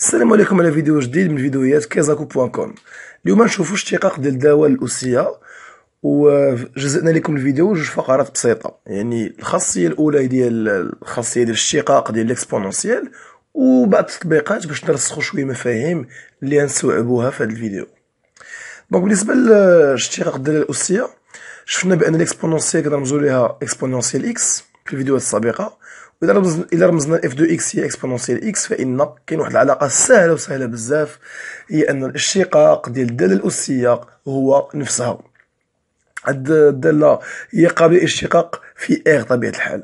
السلام عليكم على فيديو جديد من فيديوهات كازاكو بوان كوم اليوم نشوفوا اشتقاق ديال الدواء الاسيه وجزئنا لكم الفيديو جوج فقرات بسيطه يعني الخاصيه الاولى ديال الخاصيه ديال الاشتقاق ديال الاكسبونونسيال وبعض التطبيقات باش نرسخوا شويه مفاهيم اللي غنستوعبوها في هذا الفيديو دونك بالنسبه للاشتقاق ديال الاسيه شفنا بان الاكسبونونسيال كنرمزوا ليها اكسبونونسيال اكس في الفيديوهات السابقه وإذا رمزنا الا رمزنا اف دو اكس هي اكسبونونسيال اكس فان كاين واحد العلاقه سهله وسهله بزاف هي ان الاشتقاق ديال الداله الاسيه هو نفسها هاد الداله هي قابله للاشتقاق في إيغ طبيعه الحال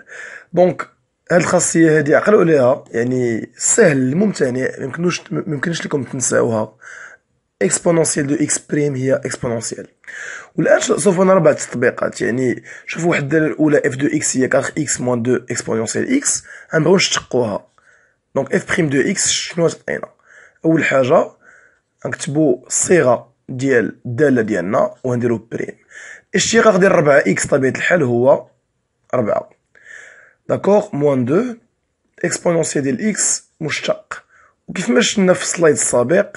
دونك هاد الخاصيه هادي عقلوا عليها يعني سهل الممتنع ميمكنوش ميمكنش لكم تنساوها اكسبونونسيال دو اكس بريم هي اكسبونونسيال والان سوف نرى بعض التطبيقات يعني شوفوا واحد الداله الاولى اف دو اكس هي 4 اكس موان دو اكسبونونسيال اكس غنبغيو نشتقوها دونك اف بريم دو اكس شنو غتعطينا اول حاجه غنكتبوا الصيغه ديال الداله ديالنا وغنديرو بريم الاشتقاق ديال 4 اكس طبيعه الحال هو 4 داكوغ موان دو اكسبونونسيال ديال اكس مشتق وكيف ما شفنا في السلايد السابق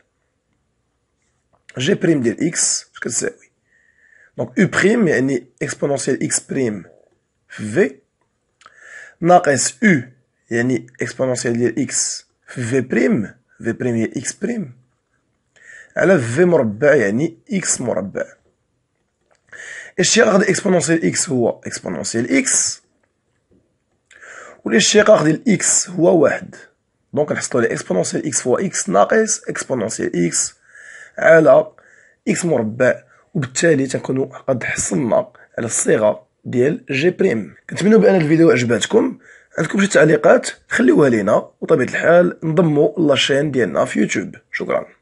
g prime de x, je que c'est, oui. Donc, u prime, il y a exponentielle x prime v. N'aqs u, il y a exponentielle de x v prime. v prime, est x prime. Elle a v morbe, il y a x morbe. Et je regarde x ou exponentielle x. Ou les chiens de x ou 1. Donc, on a l'exponentielle x fois x n'aqs exponentielle x. على اكس مربع وبالتالي تنكونوا قد حصلنا على الصيغه ديال جي بريم كنتمنى بان الفيديو عجباتكم عندكم شي تعليقات خليوها لينا وطبيعه الحال نضموا لاشين ديالنا في يوتيوب شكرا